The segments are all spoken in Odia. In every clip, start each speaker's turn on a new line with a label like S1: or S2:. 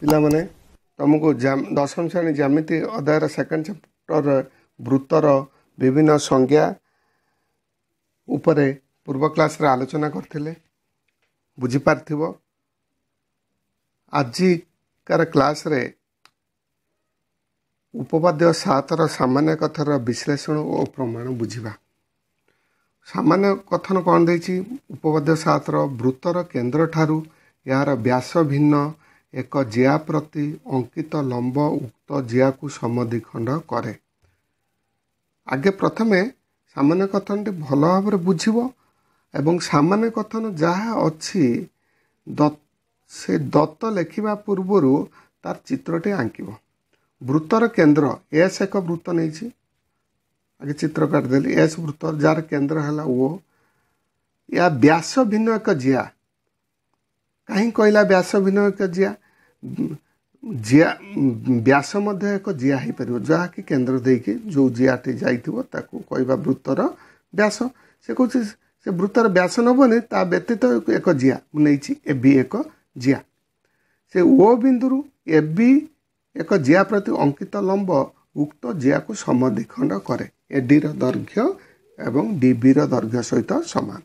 S1: ପିଲାମାନେ ତୁମକୁ ଦଶମ ଶ୍ରେଣୀ ଜ୍ୟାମିତି ଅଧ୍ୟାୟର ସେକେଣ୍ଡ ଚାପ୍ଟର ବୃତ୍ତର ବିଭିନ୍ନ ସଂଜ୍ଞା ଉପରେ ପୂର୍ବ କ୍ଲାସ୍ରେ ଆଲୋଚନା କରିଥିଲେ ବୁଝିପାରିଥିବ ଆଜିକାର କ୍ଲାସ୍ରେ ଉପବାଦ୍ୟ ସାତର ସାମାନ୍ୟ କଥାର ବିଶ୍ଳେଷଣ ଓ ପ୍ରମାଣ ବୁଝିବା ସାମାନ୍ୟ କଥନ କ'ଣ ଦେଇଛି ଉପବାଦ୍ୟ ସାତର ବୃତ୍ତର କେନ୍ଦ୍ର ଠାରୁ ଏହାର ବ୍ୟାସ ଭିନ୍ନ ଏକ ଜିଆ ପ୍ରତି ଅଙ୍କିତ ଲମ୍ବ ଉକ୍ତ ଜିଆକୁ ସମଧିଖଣ୍ଡ କରେ ଆଗେ ପ୍ରଥମେ ସାମାନ୍ୟ କଥନଟି ଭଲ ଭାବରେ ବୁଝିବ ଏବଂ ସାମାନ୍ୟ କଥନ ଯାହା ଅଛି ସେ ଦତ୍ତ ଲେଖିବା ପୂର୍ବରୁ ତାର ଚିତ୍ରଟି ଆଙ୍କିବ ବୃତ୍ତର କେନ୍ଦ୍ର ଏସ୍ ଏକ ବୃତ୍ତ ନେଇଛି ଆଗେ ଚିତ୍ର କାଟିଦେଲି ଏସ୍ ବୃତ୍ତ ଯାହାର କେନ୍ଦ୍ର ହେଲା ଓ ଏହା ବ୍ୟାସ ଭିନ୍ନ ଏକ ଜିଆ କାହିଁ କହିଲା ବ୍ୟାସ ଭିନ୍ନ ଜିଆ ଜିଆ ବ୍ୟାସ ମଧ୍ୟ ଏକ ଜିଆ ହେଇପାରିବ ଯାହାକି କେନ୍ଦ୍ର ଦେଇକି ଯେଉଁ ଜିଆଟି ଯାଇଥିବ ତାକୁ କହିବା ବୃତ୍ତର ବ୍ୟାସ ସେ କହୁଛି ସେ ବୃତ୍ତର ବ୍ୟାସ ନେବନି ତା ବ୍ୟତୀତ ଏକ ଜିଆ ମୁଁ ନେଇଛି ଏ ବି ଏକ ଜିଆ ସେ ଓ ବିନ୍ଦୁରୁ ଏ ବି ଏକ ଜିଆ ପ୍ରତି ଅଙ୍କିତ ଲମ୍ବ ଉକ୍ତ ଜିଆକୁ ସମଦ୍ୱିଖଣ୍ଡ କରେ ଏ ଡିର ଦୈର୍ଘ୍ୟ ଏବଂ ଡିବିର ଦୈର୍ଘ୍ୟ ସହିତ ସମାନ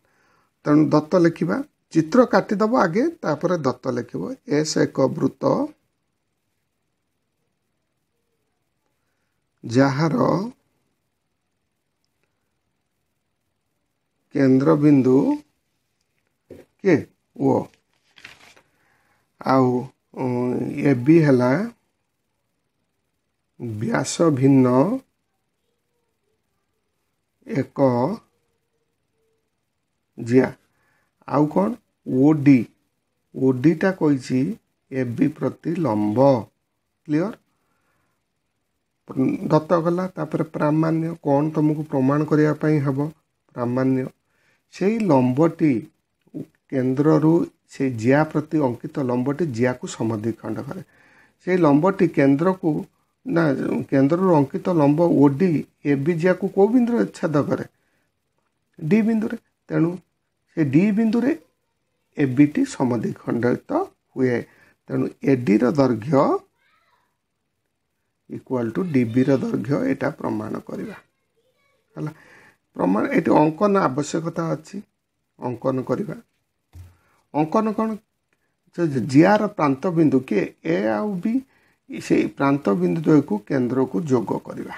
S1: ତେଣୁ ଦତ୍ତ ଲେଖିବା ଚିତ୍ର କାଟିଦେବ ଆଗେ ତାପରେ ଦତ୍ତ ଲେଖିବ ଏସ୍ ଏକ ବୃତ ଯାହାର କେନ୍ଦ୍ରବିନ୍ଦୁ କିଏ ଓ ଆଉ ଏ ବି ହେଲା ବ୍ୟାସ ଭିନ୍ନ ଏକ ଜିଆ ଆଉ କ'ଣ ଓଡ଼ି ଓଡ଼ିଟା କହିଛି ଏ ବି ପ୍ରତି ଲମ୍ବ କ୍ଲିଅର୍ ଦତ୍ତ ଗଲା ତାପରେ ପ୍ରାମାଣ୍ୟ କ'ଣ ତୁମକୁ ପ୍ରମାଣ କରିବା ପାଇଁ ହେବ ପ୍ରାମାଣ୍ୟ ସେଇ ଲମ୍ବଟି କେନ୍ଦ୍ରରୁ ସେ ଜିଆ ପ୍ରତି ଅଙ୍କିତ ଲମ୍ବଟି ଜିଆକୁ ସମଧି ଖଣ୍ଡ କରେ ସେଇ ଲମ୍ବଟି କେନ୍ଦ୍ରକୁ ନା କେନ୍ଦ୍ରରୁ ଅଙ୍କିତ ଲମ୍ବ ଓ ଡି ଏ ବି ଜିଆକୁ କେଉଁ ବିନ୍ଦୁରେ ଛେଦ କରେ ଡି ବିନ୍ଦୁରେ ତେଣୁ ସେ ଡି ବିନ୍ଦୁରେ ଏ ବି ଟି ସମାଧି ଖଣ୍ଡିତ ହୁଏ ତେଣୁ ଏ ଡିର ଦୈର୍ଘ୍ୟ ଇକ୍ୱାଲ୍ ଟୁ ଡିବିର ଦୈର୍ଘ୍ୟ ଏଇଟା ପ୍ରମାଣ କରିବା ହେଲା ପ୍ରମାଣ ଏଠି ଅଙ୍କନ ଆବଶ୍ୟକତା ଅଛି ଅଙ୍କନ କରିବା ଅଙ୍କନ କ'ଣ ଜିଆର ପ୍ରାନ୍ତ ବିନ୍ଦୁ କିଏ ଏ ଆଉ ବି ସେଇ ପ୍ରାନ୍ତ ବିନ୍ଦୁକୁ କେନ୍ଦ୍ରକୁ ଯୋଗ କରିବା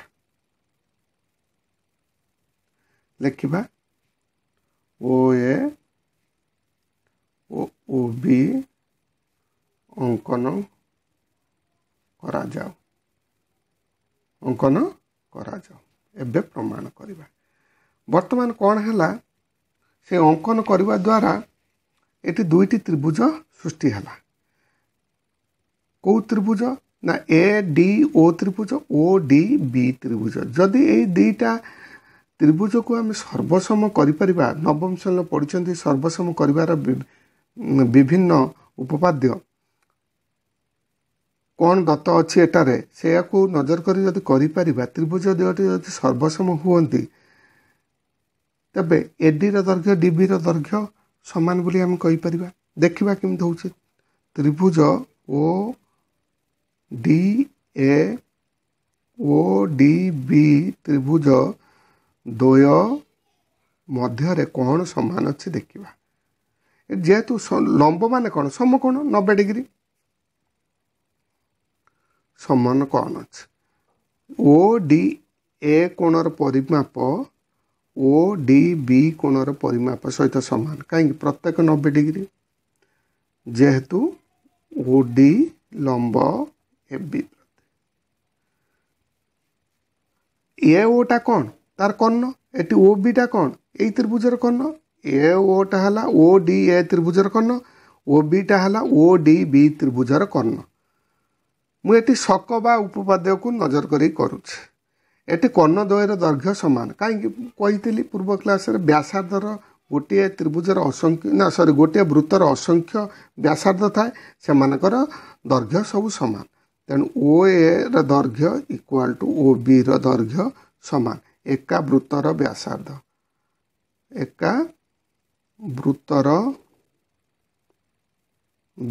S1: ଲେଖିବା ও এ ও বি অঙ্কন କରାଯାଉ ଅଙ୍କନ କରାଯାଉ ଏବେ ପ୍ରମାଣ କରିବା ବର୍ତ୍ତମାନ କ'ଣ ହେଲା ସେ ଅଙ୍କନ କରିବା ଦ୍ୱାରା ଏଠି ଦୁଇଟି ତ୍ରିଭୁଜ ସୃଷ୍ଟି ହେଲା କେଉଁ ତ୍ରିଭୁଜ ନା ଏ ଡି ଓ ତ୍ରିଭୁଜ ଓ ଡି ବି ତ୍ରିଭୁଜ ଯଦି ଏଇ ଦୁଇଟା ତ୍ରିଭୁଜକୁ ଆମେ ସର୍ବସମ କରିପାରିବା ନବମ ଶ୍ରେଣୀ ପଢ଼ିଛନ୍ତି ସର୍ବସମ କରିବାର ବିଭିନ୍ନ ଉପପାଦ୍ୟ କ'ଣ ଦତ୍ତ ଅଛି ଏଠାରେ ସେୟାକୁ ନଜର କରି ଯଦି କରିପାରିବା ତ୍ରିଭୁଜ ଦେହଟି ଯଦି ସର୍ବସମ ହୁଅନ୍ତି ତେବେ ଏ ଡିର ଦୈର୍ଘ୍ୟ ଡିବିର ଦୈର୍ଘ୍ୟ ସମାନ ବୋଲି ଆମେ କହିପାରିବା ଦେଖିବା କେମିତି ହେଉଛି ତ୍ରିଭୁଜ ଓ ଡି ଏ ଓ ଡି ବି ତ୍ରିଭୁଜ ଦ୍ୱୟ ମଧ୍ୟରେ କ'ଣ ସମାନ ଅଛି ଦେଖିବା ଯେହେତୁ ଲମ୍ବ ମାନେ କ'ଣ ସମ କ'ଣ ନବେ ଡିଗ୍ରୀ ସମାନ କ'ଣ ଅଛି ଓ ଡି ଏ କୋଣର ପରିମାପ ଓ ଡି ବି କୋଣର ପରିମାପ ସହିତ ସମାନ କାହିଁକି ପ୍ରତ୍ୟେକ ନବେ ଡିଗ୍ରୀ ଯେହେତୁ ଓ ଡି ଲମ୍ବ ଏ ବି ଏ ଓଟା କ'ଣ তার কর্ণ এটি ও বিটা କ'ଣ এই ত্রিভুজের কর্ণ এ ওটা হল ও ডি এ ত্রিভুজের কর্ণ ও বিটা হল ও ডি বি ত্রিভুজের কর্ণ ମୁଁ ଏଠି ଶକ ବା ଉପପାଦ୍ୟକୁ ନଜର କରି କରୁଛି ଏଠି କର୍ଣ୍ଣଦ୍ୱୟର ଦୈର୍ଘ୍ୟ ସମାନ କାହିଁକି କହିଥିଲି ପୂର୍ବ କ୍ଲାସ୍ରେ ବ୍ୟାସାର୍ଦ୍ଧର ଗୋଟିଏ ତ୍ରିଭୁଜର ଅସଂଖ୍ୟ ନା ସରି ଗୋଟିଏ ବୃତ୍ତର ଅସଂଖ୍ୟ ବ୍ୟାସାର୍ଦ୍ଧ ଥାଏ ସେମାନଙ୍କର ଦୈର୍ଘ୍ୟ ସବୁ ସମାନ ତେଣୁ ଓ ଏର ଦୈର୍ଘ୍ୟ ଇକ୍ୱାଲ୍ ଟୁ ଓ ବିର ଦୈର୍ଘ୍ୟ ସମାନ ଏକା ବୃତ୍ତର ବ୍ୟାସାର୍ଦ୍ଧ ଏକା ବୃତ୍ତର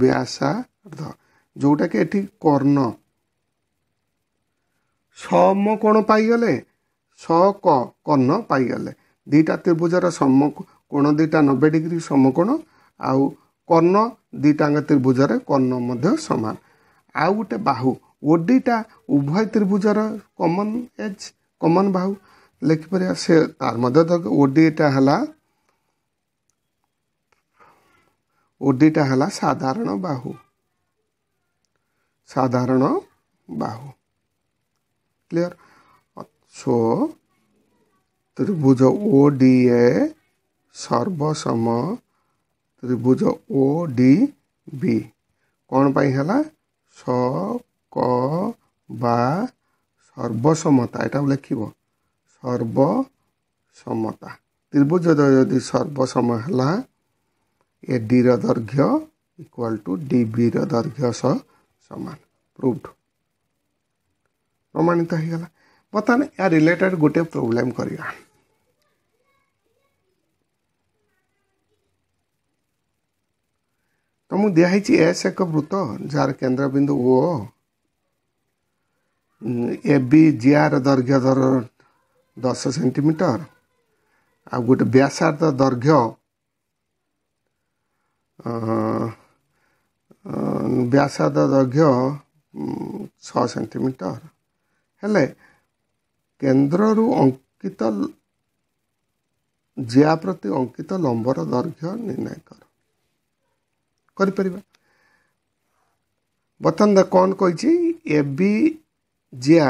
S1: ବ୍ୟାସାର୍ଦ୍ଧ ଯେଉଁଟାକି ଏଠି କର୍ଣ୍ଣ ସମ କୋଣ ପାଇଗଲେ ସ କ କର୍ଣ୍ଣ ପାଇଗଲେ ଦୁଇଟା ତ୍ରିଭୁଜର ସମ କୋଣ ଦୁଇଟା ନବେ ଡିଗ୍ରୀ ସମକୋଣ ଆଉ କର୍ଣ୍ଣ ଦୁଇଟାଙ୍କ ତ୍ରିଭୁଜରେ କର୍ଣ୍ଣ ମଧ୍ୟ ସମାନ ଆଉ ଗୋଟେ ବାହୁ ଓଡ଼ିଟା ଉଭୟ ତ୍ରିଭୁଜର କମନ୍ ଏଜ୍ କମନ୍ ବାହୁ ଲେଖିପାରିବା ସେ ତାର ମଧ୍ୟ ତ ଓଡ଼ିଟା ହେଲା ଓଡ଼ିଟା ହେଲା ସାଧାରଣ ବାହୁ ସାଧାରଣ ବାହୁ କ୍ଲିଅର ସୋ ତ୍ରିଭୁଜ ଓ ଡି ଏ ସର୍ବସମ ତ୍ରିଭୁଜ ଓ ଡି ବି କ'ଣ ପାଇଁ ହେଲା ସ କ ବା ସର୍ବସମତା ଏଇଟା ଲେଖିବ ସର୍ବସମତା ତ୍ରିଭୁଜ ଯଦି ସର୍ବସମ ହେଲା ଏ ଡିର ଦୈର୍ଘ୍ୟ ଇକ୍ୱାଲ୍ ଟୁ ଡି ବିର ଦୈର୍ଘ୍ୟ ସହ ସମାନ ପ୍ରୁଭ୍ ପ୍ରମାଣିତ ହେଇଗଲା ବର୍ତ୍ତମାନ ଏହା ରିଲେଟେଡ଼୍ ଗୋଟିଏ ପ୍ରୋବ୍ଲେମ୍ କରିବା ତୁମକୁ ଦିଆହେଇଛି ଏସ୍ ଏକ ବୃତ୍ତ ଯାହାର କେନ୍ଦ୍ରବିନ୍ଦୁ ଓ ଏ ବି ଜିଆର ଦୈର୍ଘ୍ୟ ଧର ଦଶ ସେଣ୍ଟିମିଟର ଆଉ ଗୋଟେ ବ୍ୟାସାର୍ଦ୍ଧ ଦୈର୍ଘ୍ୟ ବ୍ୟାସାର୍ଦ୍ଧ ଦୈର୍ଘ୍ୟ ଛଅ ସେଣ୍ଟିମିଟର ହେଲେ କେନ୍ଦ୍ରରୁ ଅଙ୍କିତ ଜିଆ ପ୍ରତି ଅଙ୍କିତ ଲମ୍ବର ଦୈର୍ଘ୍ୟ ନିର୍ଣ୍ଣୟ କର କରିପାରିବା ବର୍ତ୍ତମାନ କ'ଣ କହିଛି ଏ ବି ଜିଆ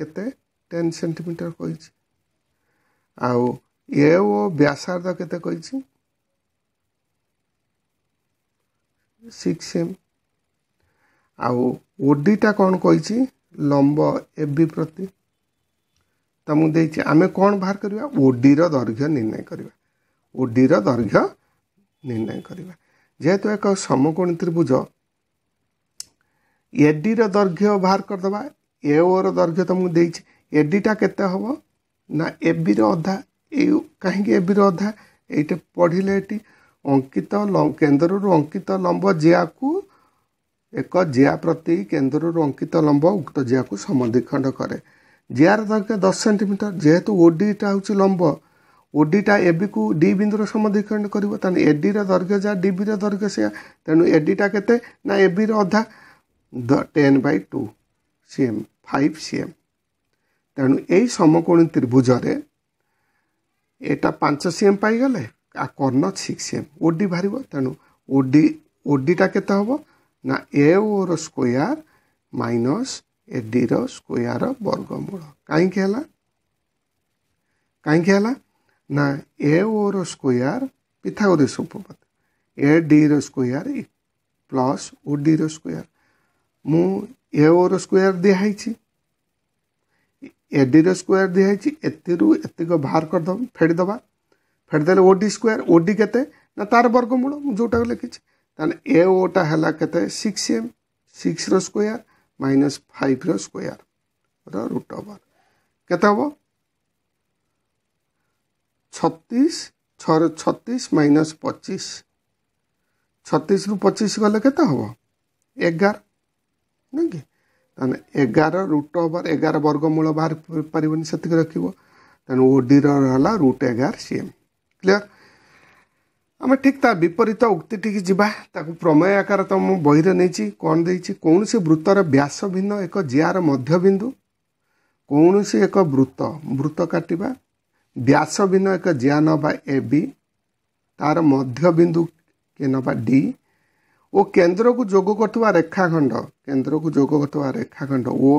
S1: କେତେ ଟେନ୍ ସେଣ୍ଟିମିଟର କହିଛି ଆଉ ଏ ଓ ବ୍ୟାସାର୍ଦ୍ଧ କେତେ କହିଛି ସିକ୍ସ ଏମ୍ ଆଉ ଓଡ଼ିଟା କ'ଣ କହିଛି ଲମ୍ବ ଏ ବି ପ୍ରତି ତ ମୁଁ ଦେଇଛି ଆମେ କ'ଣ ବାହାର କରିବା ଓଡ଼ିର ଦୈର୍ଘ୍ୟ ନିର୍ଣ୍ଣୟ କରିବା ଓଡ଼ିର ଦୈର୍ଘ୍ୟ ନିର୍ଣ୍ଣୟ କରିବା ଯେହେତୁ ଏକ ସମକୋଣ ତ୍ରିଭୁଜ ଏଡ଼ିର ଦୈର୍ଘ୍ୟ ବାହାର କରିଦେବା ଏ ଓର ଦୈର୍ଘ୍ୟ ତ ମୁଁ ଦେଇଛି ଏଡ଼ିଟା କେତେ ହେବ ନା ଏବିର ଅଧା ଏଇ କାହିଁକି ଏବିର ଅଧା ଏଇଟା ପଢ଼ିଲେ ଏଠି ଅଙ୍କିତ କେନ୍ଦ୍ରରୁ ଅଙ୍କିତ ଲମ୍ବ ଜିଆକୁ ଏକ ଜିଆ ପ୍ରତି କେନ୍ଦ୍ରରୁ ଅଙ୍କିତ ଲମ୍ବ ଉକ୍ତ ଜିଆକୁ ସମଦ୍ୱିଖଣ୍ଡ କରେ ଜିଆର ଦୈର୍ଘ୍ୟ ଦଶ ସେଣ୍ଟିମିଟର ଯେହେତୁ ଓଡିଟା ହେଉଛି ଲମ୍ବ ଓଡିଟା ଏବିକୁ ଡି ବିନ୍ଦୁର ସମଦ୍ୱିଖଣ୍ଡ କରିବ ତାହେଲେ ଏଡିର ଦୈର୍ଘ୍ୟ ଯାହା ଡିବିର ଦୈର୍ଘ୍ୟ ସେୟା ତେଣୁ ଏଡିଟା କେତେ ନା ଏବିର ଅଧା ten by two CM five CM ତେଣୁ ଏଇ ସମକୋଣୀ ତ୍ରିଭୁଜରେ ଏଇଟା ପାଞ୍ଚ ସି ଏମ୍ ପାଇଗଲେ ଆଉ କର୍ଣ୍ଣ six C M O D ବାହାରିବ ତେଣୁ ଓ ଡି ଓ ଡିଟା କେତେ ହେବ ନା ଏ ଓର ସ୍କୋୟାର ମାଇନସ୍ ଏ ଡିର ସ୍କୋୟାର ବର୍ଗମୂଳ କାହିଁକି ହେଲା କାହିଁକି ହେଲା ନା ଏ ଓର ସ୍କୋୟାର ପିଥାଗୋରିସ୍ ଉପପାଦ ଏ ଡିର ସ୍କୋୟାର ପ୍ଲସ୍ ଓ ଡିର ସ୍କୋୟାର ମୁଁ ଏ ଓର ସ୍କୋୟାର ଦିଆହେଇଛି ଏ ଡିର ସ୍କୋୟାର ଦିଆହେଇଛି ଏଥିରୁ ଏତିକ ବାହାର କରିଦେବା ଫେଡ଼ିଦେବା ଫେଡ଼ିଦେଲେ O D square O D କେତେ ନା ତା'ର ବର୍ଗମୂଳ ମୁଁ ଯେଉଁଟାକୁ ଲେଖିଛି ତାହେଲେ ଏ ଓଟା ହେଲା କେତେ ସିକ୍ସ ଏମ୍ ସିକ୍ସର ସ୍କୋୟାର ମାଇନସ୍ ଫାଇଭ୍ର ସ୍କୋୟାରର ରୁଟ୍ ଓଭର୍ କେତେ ହେବ ଛତିଶ ଛଅର ଛତିଶ ମାଇନସ୍ ପଚିଶ ଛତିଶରୁ ପଚିଶ ଗଲେ କେତେ ହେବ ଏଗାର ନୁହେଁ କି ତାହେଲେ ଏଗାର ରୁଟ୍ ଓଭର୍ ଏଗାର ବର୍ଗମୂଳ ବାହାରି ପାରିବନି ସେତିକି ରଖିବ ତେଣୁ ଓ ଓଡ଼ିର ହେଲା ରୁଟ୍ ଏଗାର ସିଏମ୍ କ୍ଲିଅର୍ ଆମେ ଠିକ୍ ତା ବିପରୀତ ଉକ୍ତି ଟିକି ଯିବା ତାକୁ ପ୍ରମେୟ ଆକାର ତ ମୁଁ ବହିରେ ନେଇଛି କ'ଣ ଦେଇଛି କୌଣସି ବୃତ୍ତର ବ୍ୟାସ ଭିନ୍ନ ଏକ ଜିଆର ମଧ୍ୟ ବିନ୍ଦୁ କୌଣସି ଏକ ବୃତ୍ତ ବୃତ୍ତ କାଟିବା ବ୍ୟାସ ଭିନ୍ନ ଏକ ଜିଆ ନେବା ଏ ବି ତା'ର ମଧ୍ୟ ବିନ୍ଦୁ କିଏ ନେବା ଡି ଓ କେନ୍ଦ୍ରକୁ ଯୋଗ କରୁଥିବା ରେଖାଖଣ୍ଡ କେନ୍ଦ୍ରକୁ ଯୋଗ କରୁଥିବା ରେଖାଖଣ୍ଡ ଓ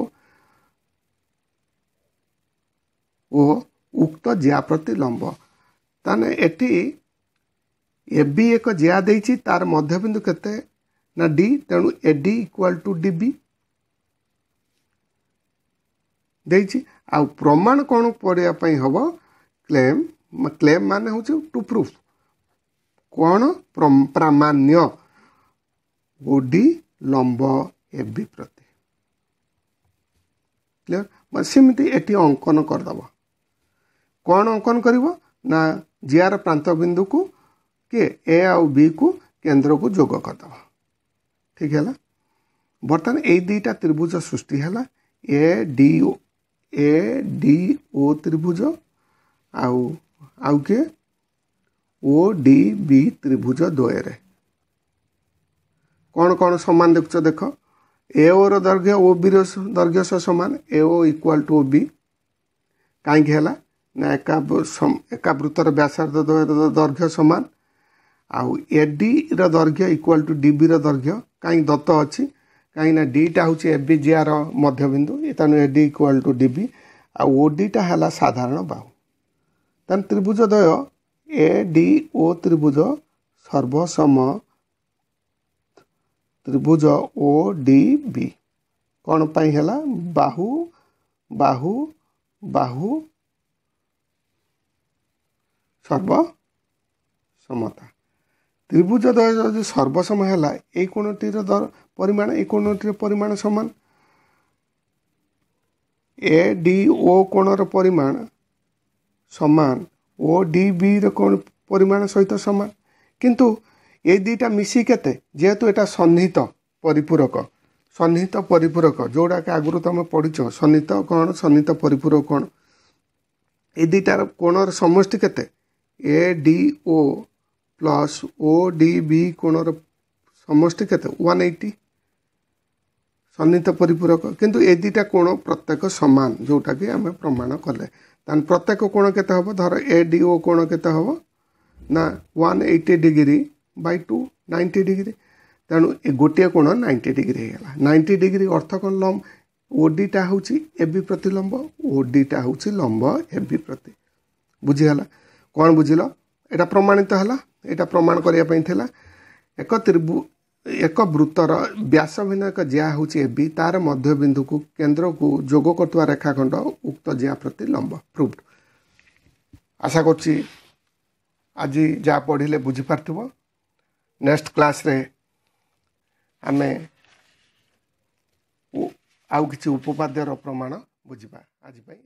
S1: ଓ ଉକ୍ତ ଜିଆ ପ୍ରତି ଲମ୍ବ ତାହେଲେ ଏଠି ଏ ବି ଏକ ଜିଆ ଦେଇଛି ତାର ମଧ୍ୟ ବିନ୍ଦୁ କେତେ ନା ଡି ତେଣୁ A D equal to D B ଦେଇଛି ଆଉ ପ୍ରମାଣ କ'ଣ କରିବା ପାଇଁ ହେବ କ୍ଲେମ୍ କ୍ଲେମ୍ ମାନେ ହେଉଛି ଟୁ ପ୍ରୁଫ୍ କ'ଣ ପ୍ରାମାଣ୍ୟ বডি লম্ব এবি প্রতি କ୍ଲିଅର ସେମିତି ଏଠି ଅଙ୍କନ କରିଦେବ କ'ଣ ଅଙ୍କନ କରିବ ନା ଜିଆର ପ୍ରାନ୍ତ ବିନ୍ଦୁକୁ କିଏ ଏ ଆଉ ବିକୁ କେନ୍ଦ୍ରକୁ ଯୋଗ କରିଦେବ ଠିକ୍ ହେଲା ବର୍ତ୍ତମାନ ଏଇ ଦୁଇଟା ତ୍ରିଭୁଜ ସୃଷ୍ଟି ହେଲା ଏ ଡି ଓ ଏ ଡି ଓ ତ୍ରିଭୁଜ ଆଉ ଆଉ କିଏ ଓ ଡି ବି ତ୍ରିଭୁଜ ଦ୍ୱୟରେ କ'ଣ କ'ଣ ସମାନ ଦେଖୁଛ ଦେଖ ଏ ଓର ଦୈର୍ଘ୍ୟ ଓ ବିର ଦୈର୍ଘ୍ୟ ସହ ସମାନ ଏ ଓ ଇକ୍ୱାଲ୍ ଟୁ ଓ ବି କାହିଁକି ହେଲା ନା ଏକା ଏକା ବୃତ୍ତର ବ୍ୟାସାର୍ଦ୍ଧ ଦୈର୍ଘ୍ୟ ସମାନ ଆଉ ଏ ଡିର ଦୈର୍ଘ୍ୟ ଇକ୍ୱାଲ୍ ଟୁ ଡି ବିର ଦୈର୍ଘ୍ୟ କାହିଁକି ଦତ୍ତ ଅଛି କାହିଁକିନା ଡିଟା ହେଉଛି ଏ ବି ଆର ମଧ୍ୟବିନ୍ଦୁ ତେଣୁ A D equal to D B ଆଉ ଓ ଡିଟା ହେଲା ସାଧାରଣ ବାହୁ ତେଣୁ ତ୍ରିଭୁଜ ଦ୍ୱୟ ଏ ଡି ଓ ତ୍ରିଭୁଜ ସର୍ବସମ ତ୍ରିଭୁଜ ଓ ଡି ବି କ'ଣ ପାଇଁ ହେଲା ବାହୁ ବାହୁ ବାହୁ ସର୍ବସମତା ତ୍ରିଭୁଜ ଯଦି ସର୍ବସମ ହେଲା ଏଇ କୋଣଟିର ପରିମାଣ ଏଇ କୋଣଟିର ପରିମାଣ ସମାନ ଏ ଡି ଓ କୋଣର ପରିମାଣ ସମାନ ଓ ଡି ବିର କୋଣ ପରିମାଣ ସହିତ ସମାନ କିନ୍ତୁ ଏଇ ଦୁଇଟା ମିଶି କେତେ ଯେହେତୁ ଏଇଟା ସନ୍ନିହିତ ପରିପୂରକ ସନ୍ନିହିତ ପରିପୂରକ ଯେଉଁଟାକି ଆଗରୁ ତୁମେ ପଢ଼ିଛ ସନ୍ନିହିତ କ'ଣ ସନ୍ନିହିତ ପରିପୂରକ କ'ଣ ଏ ଦୁଇଟାର କୋଣର ସମଷ୍ଟି କେତେ A D O plus O D B କୋଣର ସମଷ୍ଟି କେତେ ୱାନ୍ ଏଇଟି ସନ୍ନିହିତ ପରିପୂରକ କିନ୍ତୁ ଏ ଦୁଇଟା କୋଣ ପ୍ରତ୍ୟେକ ସମାନ ଯେଉଁଟାକି ଆମେ ପ୍ରମାଣ କଲେ ତାହେଲେ ପ୍ରତ୍ୟେକ କୋଣ କେତେ ହେବ ଧର ଏ ଡି କୋଣ କେତେ ହେବ ନା one eighty degree by two ninety degree ତେଣୁ ଏ ଗୋଟିଏ କୋଣ ନାଇଣ୍ଟି ଡିଗ୍ରୀ ହୋଇଗଲା ନାଇଣ୍ଟି ଡିଗ୍ରୀ ଅର୍ଥ କ'ଣ ଲମ୍ବ ଓଡ଼ିଟା ହେଉଛି ଏ ବି ପ୍ରତି ଲମ୍ବ ଓଡ଼ିଟା ହେଉଛି ଲମ୍ବ ଏ ବି ପ୍ରତି ବୁଝିହେଲା କ'ଣ ବୁଝିଲ ଏଇଟା ପ୍ରମାଣିତ ହେଲା ଏଇଟା ପ୍ରମାଣ କରିବା ପାଇଁ ଥିଲା ଏକ ତ୍ରିଭୁ ଏକ ବୃତ୍ତର ବ୍ୟାସ ଭିନ୍ନ ଏକ ଜିଆ ହେଉଛି ଏ ବି ତା'ର ମଧ୍ୟବିନ୍ଦୁକୁ କେନ୍ଦ୍ରକୁ ଯୋଗ କରୁଥିବା ରେଖାଖଣ୍ଡ ଉକ୍ତ ଜିଆ ପ୍ରତି ଲମ୍ବ ପ୍ରୁଫ୍ ଆଶା କରୁଛି ଆଜି ଯାହା ପଢ଼ିଲେ ବୁଝିପାରୁଥିବ ନେକ୍ସଟ କ୍ଲାସ୍ରେ ଆମେ ଆଉ କିଛି ଉପପାଦ୍ୟର ପ୍ରମାଣ ବୁଝିବା ଆଜି ପାଇଁ